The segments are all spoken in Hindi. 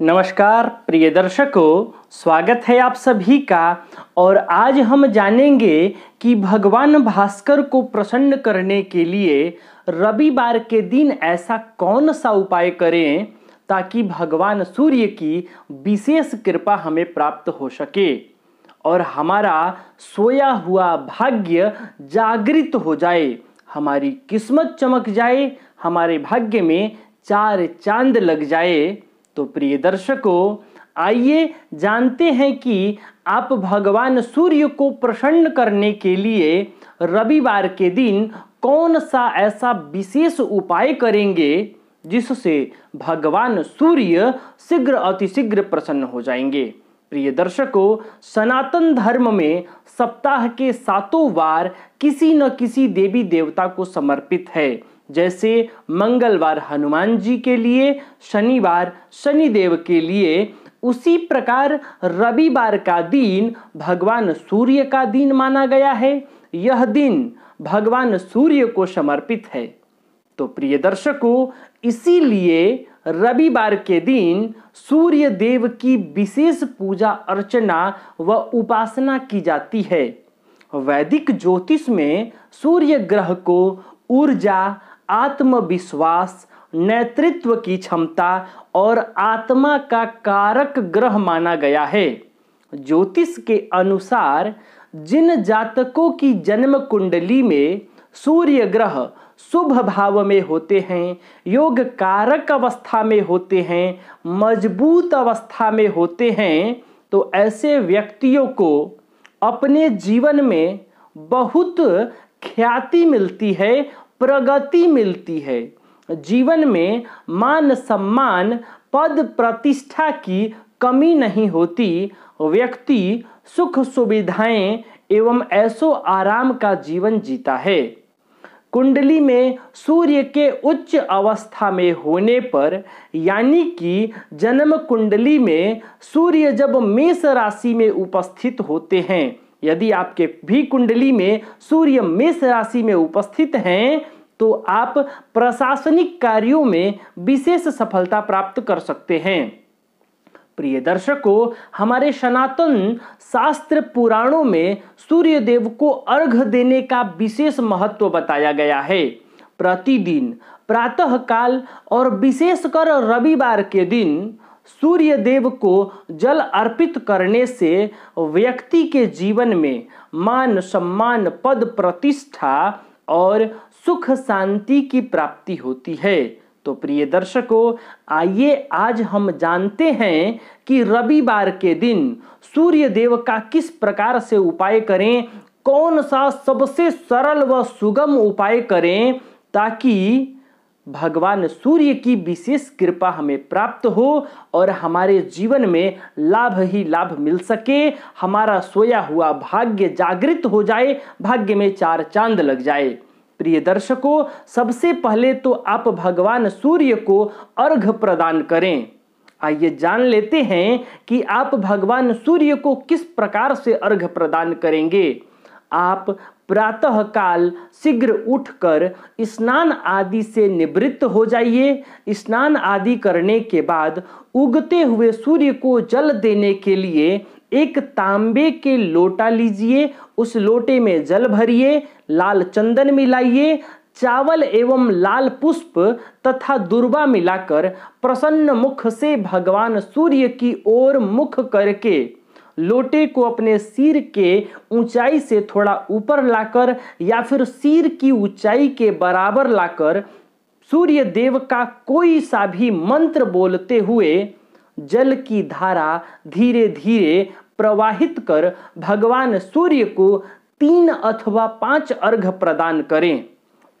नमस्कार प्रिय दर्शकों स्वागत है आप सभी का और आज हम जानेंगे कि भगवान भास्कर को प्रसन्न करने के लिए रविवार के दिन ऐसा कौन सा उपाय करें ताकि भगवान सूर्य की विशेष कृपा हमें प्राप्त हो सके और हमारा सोया हुआ भाग्य जागृत हो जाए हमारी किस्मत चमक जाए हमारे भाग्य में चार चांद लग जाए तो प्रिय दर्शकों आइए जानते हैं कि आप भगवान सूर्य को प्रसन्न करने के लिए रविवार के दिन कौन सा ऐसा विशेष उपाय करेंगे जिससे भगवान सूर्य शीघ्र अतिशीघ्र प्रसन्न हो जाएंगे प्रिय दर्शकों सनातन धर्म में सप्ताह के सातों वार किसी न किसी देवी देवता को समर्पित है जैसे मंगलवार हनुमान जी के लिए शनिवार शनिदेव के लिए उसी प्रकार रविवार का दिन भगवान सूर्य का दिन माना गया है यह दिन भगवान सूर्य को समर्पित है तो प्रिय दर्शकों इसीलिए रविवार के दिन सूर्य देव की विशेष पूजा अर्चना व उपासना की जाती है वैदिक ज्योतिष में सूर्य ग्रह को ऊर्जा आत्मविश्वास नेतृत्व की क्षमता और आत्मा का कारक ग्रह माना गया है ज्योतिष के अनुसार जिन जातकों की जन्म कुंडली में सूर्य ग्रह शुभ भाव में होते हैं योग कारक अवस्था में होते हैं मजबूत अवस्था में होते हैं तो ऐसे व्यक्तियों को अपने जीवन में बहुत ख्याति मिलती है प्रगति मिलती है जीवन में मान सम्मान पद प्रतिष्ठा की कमी नहीं होती व्यक्ति सुख सुविधाएं एवं ऐसो आराम का जीवन जीता है कुंडली में सूर्य के उच्च अवस्था में होने पर यानी कि जन्म कुंडली में सूर्य जब मेष राशि में उपस्थित होते हैं यदि आपके भी कुंडली में सूर्य मेष राशि में उपस्थित हैं तो आप प्रशासनिक कार्यों में विशेष सफलता प्राप्त कर सकते हैं प्रिय दर्शकों हमारे सनातन शास्त्र पुराणों में सूर्य देव को अर्घ देने का विशेष महत्व बताया गया है प्रतिदिन प्रातः काल और विशेषकर रविवार के दिन सूर्य देव को जल अर्पित करने से व्यक्ति के जीवन में मान सम्मान पद प्रतिष्ठा और सुख शांति की प्राप्ति होती है तो प्रिय दर्शकों आइए आज हम जानते हैं कि रविवार के दिन सूर्य देव का किस प्रकार से उपाय करें कौन सा सबसे सरल व सुगम उपाय करें ताकि भगवान सूर्य की विशेष कृपा हमें प्राप्त हो और हमारे जीवन में लाभ ही लाभ मिल सके हमारा सोया हुआ भाग्य जागृत हो जाए भाग्य में चार चांद लग जाए प्रिय दर्शकों सबसे पहले तो आप भगवान सूर्य को अर्घ प्रदान करें आइए जान लेते हैं कि आप भगवान सूर्य को किस प्रकार से अर्घ प्रदान करेंगे आप प्रातःकाल शीघ्र उठकर स्नान आदि से निवृत्त हो जाइए स्नान आदि करने के बाद उगते हुए सूर्य को जल देने के लिए एक तांबे के लोटा लीजिए उस लोटे में जल भरिए लाल चंदन मिलाइए चावल एवं लाल पुष्प तथा दुर्वा मिलाकर प्रसन्न मुख से भगवान सूर्य की ओर मुख करके लोटे को अपने सिर के ऊंचाई से थोड़ा ऊपर लाकर या फिर सिर की ऊंचाई के बराबर लाकर सूर्य देव का कोई सा भी मंत्र बोलते हुए जल की धारा धीरे धीरे प्रवाहित कर भगवान सूर्य को तीन अथवा पांच अर्घ प्रदान करें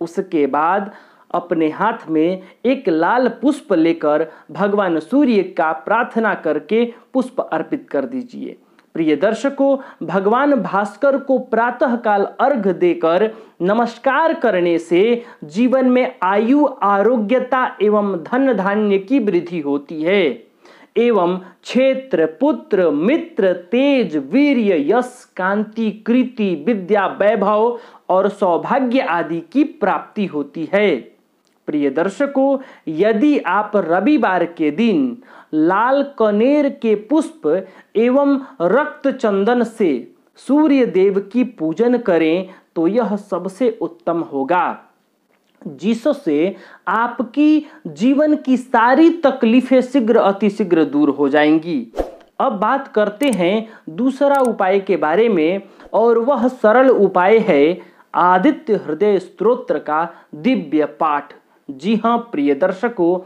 उसके बाद अपने हाथ में एक लाल पुष्प लेकर भगवान सूर्य का प्रार्थना करके पुष्प अर्पित कर दीजिए प्रिय दर्शकों भगवान भास्कर को प्रातःकाल अर्घ देकर नमस्कार करने से जीवन में आयु आरोग्यता एवं धन धान्य की वृद्धि होती है एवं क्षेत्र पुत्र मित्र तेज वीर यश कांति कृति विद्या वैभव और सौभाग्य आदि की प्राप्ति होती है प्रिय दर्शकों यदि आप रविवार के दिन लाल कनेर के पुष्प एवं रक्त चंदन से सूर्य देव की पूजन करें तो यह सबसे उत्तम होगा जीसो से आपकी जीवन की सारी तकलीफें शीघ्र अतिशीघ्र दूर हो जाएंगी अब बात करते हैं दूसरा उपाय के बारे में और वह सरल उपाय है आदित्य हृदय स्त्रोत्र का दिव्य पाठ जी हाँ प्रिय दर्शकों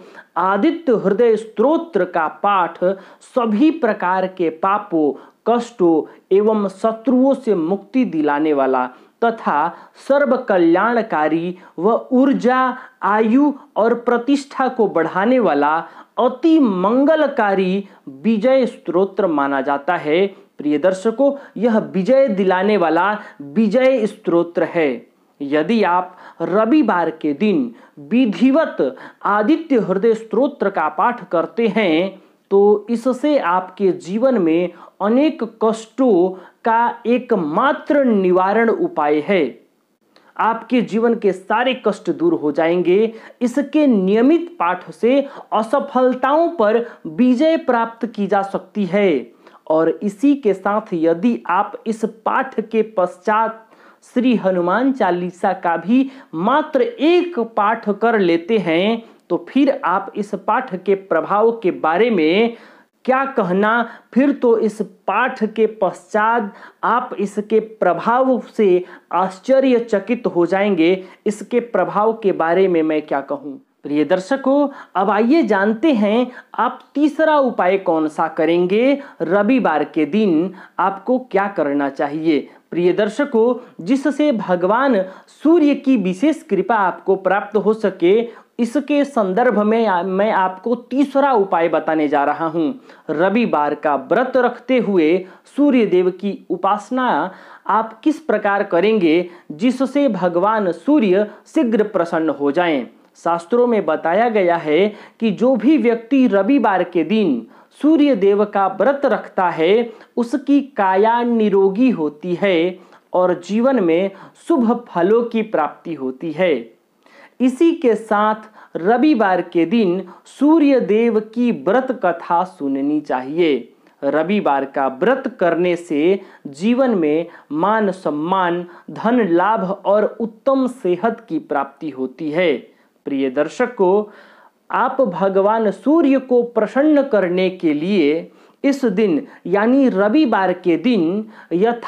आदित्य हृदय स्त्रोत्र का पाठ सभी प्रकार के पापों कष्टों एवं शत्रुओं से मुक्ति दिलाने वाला तथा कल्याणकारी व ऊर्जा आयु और प्रतिष्ठा को बढ़ाने वाला अति मंगलकारी विजय स्त्रोत्र माना जाता है प्रिय दर्शकों यह विजय दिलाने वाला विजय स्त्रोत्र है यदि आप रविवार के दिन विधिवत आदित्य हृदय स्त्रोत्र का पाठ करते हैं तो इससे आपके जीवन में अनेक कष्टों का एकमात्र निवारण उपाय है आपके जीवन के सारे कष्ट दूर हो जाएंगे इसके नियमित पाठ से असफलताओं पर विजय प्राप्त की जा सकती है और इसी के साथ यदि आप इस पाठ के पश्चात श्री हनुमान चालीसा का भी मात्र एक पाठ कर लेते हैं तो फिर आप इस पाठ के प्रभाव के बारे में क्या कहना फिर तो इस पाठ के पश्चात आप इसके प्रभाव से आश्चर्यचकित हो जाएंगे इसके प्रभाव के बारे में मैं क्या कहूँ प्रिय दर्शकों अब आइए जानते हैं आप तीसरा उपाय कौन सा करेंगे रविवार के दिन आपको क्या करना चाहिए प्रिय दर्शकों जिससे भगवान सूर्य की विशेष कृपा आपको प्राप्त हो सके इसके संदर्भ में मैं आपको तीसरा उपाय बताने जा रहा हूँ रविवार का व्रत रखते हुए सूर्य देव की उपासना आप किस प्रकार करेंगे जिससे भगवान सूर्य शीघ्र प्रसन्न हो जाएं। शास्त्रों में बताया गया है कि जो भी व्यक्ति रविवार के दिन सूर्य देव का व्रत रखता है उसकी काया निरोगी होती है और जीवन में शुभ फलों की प्राप्ति होती है इसी के साथ रविवार के दिन सूर्य देव की व्रत कथा सुननी चाहिए रविवार का व्रत करने से जीवन में मान सम्मान धन लाभ और उत्तम सेहत की प्राप्ति होती है प्रिय दर्शकों आप भगवान सूर्य को प्रसन्न करने के लिए इस दिन यानी रविवार के दिन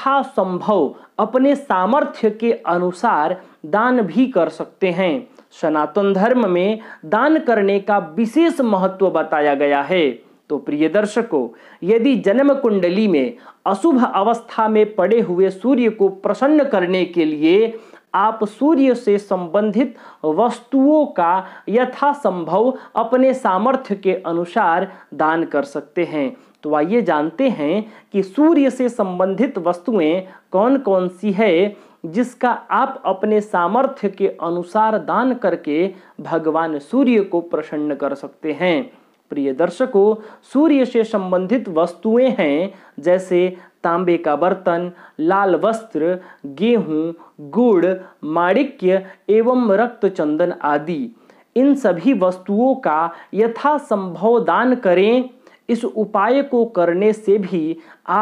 संभव अपने सामर्थ्य के अनुसार दान भी कर सकते हैं सनातन धर्म में दान करने का विशेष महत्व बताया गया है तो प्रिय दर्शकों यदि जन्म कुंडली में अशुभ अवस्था में पड़े हुए सूर्य को प्रसन्न करने के लिए आप सूर्य से संबंधित वस्तुओं का यथासंभव अपने सामर्थ्य के अनुसार दान कर सकते हैं तो आइए जानते हैं कि सूर्य से संबंधित वस्तुएं कौन कौन सी है जिसका आप अपने सामर्थ्य के अनुसार दान करके भगवान सूर्य को प्रसन्न कर सकते हैं प्रिय दर्शकों सूर्य से संबंधित वस्तुएं हैं जैसे तांबे का बर्तन लाल वस्त्र गेहूं गुड़ माणिक्य एवं रक्त चंदन आदि इन सभी वस्तुओं का यथासंभव दान करें इस उपाय को करने से भी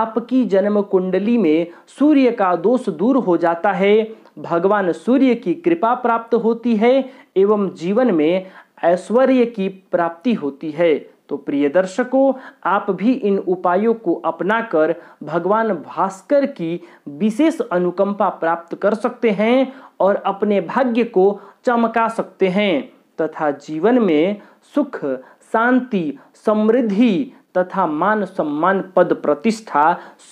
आपकी जन्म कुंडली में सूर्य का दोष दूर हो जाता है भगवान सूर्य की कृपा प्राप्त होती है एवं जीवन में ऐश्वर्य की प्राप्ति होती है तो प्रिय दर्शकों आप भी इन उपायों को अपनाकर भगवान भास्कर की विशेष अनुकंपा प्राप्त कर सकते हैं और अपने भाग्य को चमका सकते हैं तथा जीवन में सुख शांति समृद्धि तथा मान सम्मान पद प्रतिष्ठा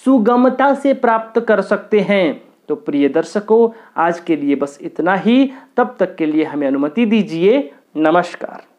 सुगमता से प्राप्त कर सकते हैं तो प्रिय दर्शकों आज के लिए बस इतना ही तब तक के लिए हमें अनुमति दीजिए नमस्कार